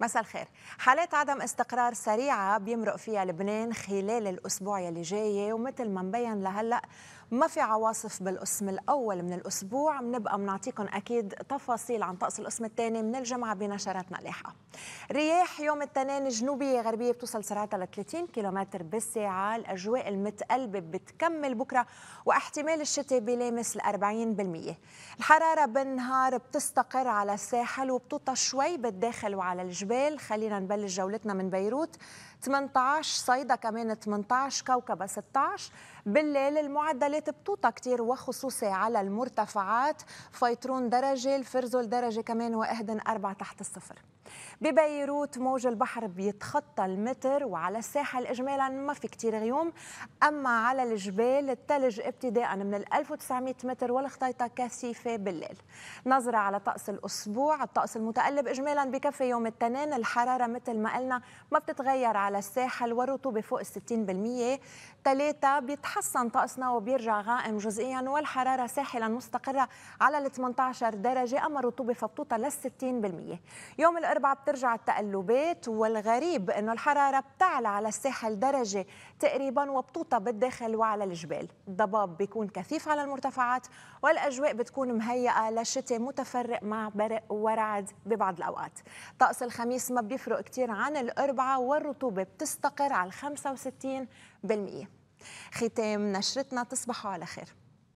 مساء الخير حالات عدم استقرار سريعة بيمرق فيها لبنان خلال الأسبوع يلي جاي ومثل ما مبين لهلأ ما في عواصف بالقسم الأول من الأسبوع بنبقى بنعطيكم أكيد تفاصيل عن طقس القسم الثاني من الجمعة بنشراتنا لاحقة رياح يوم الاثنين جنوبية غربية بتوصل سرعتها ل 30 كيلومتر بالساعة الأجواء المتقلبة بتكمل بكرة واحتمال الشتاء بلامس ال 40% الحرارة بالنهار بتستقر على الساحل وبتوطى شوي بالداخل وعلى الجبال خلينا نبلش جولتنا من بيروت 18 صيدا كمان 18 كوكبة 16 بالليل المعدل الحملات بتوطى كتير وخصوصي على المرتفعات فيطرون درجة الفرزول درجة كمان وأهدن أربعة تحت الصفر ببيروت موج البحر بيتخطى المتر وعلى الساحل اجمالا ما في كتير غيوم اما على الجبال الثلج ابتداء من ال 1900 متر والخطيطه كثيفه بالليل نظره على طقس الاسبوع الطقس المتقلب اجمالا بكفي يوم الاثنين الحراره مثل ما قلنا ما بتتغير على الساحل والرطوبه فوق ال 60% ثلاثه بيتحسن طقسنا وبيرجع يرجع غائم جزئيا والحرارة ساحلا مستقرة على ال 18 درجة أما الرطوبة فبتوصل لل 60% يوم الأربعاء بترجع التقلبات والغريب أنه الحرارة بتعلى على الساحل درجة تقريبا وبتوطى بالداخل وعلى الجبال الضباب بيكون كثيف على المرتفعات والأجواء بتكون مهيئة للشتاء متفرق مع برق ورعد ببعض الأوقات طقس الخميس ما بيفرق كتير عن الأربعاء والرطوبة بتستقر على 65% ختام نشرتنا تصبحوا على خير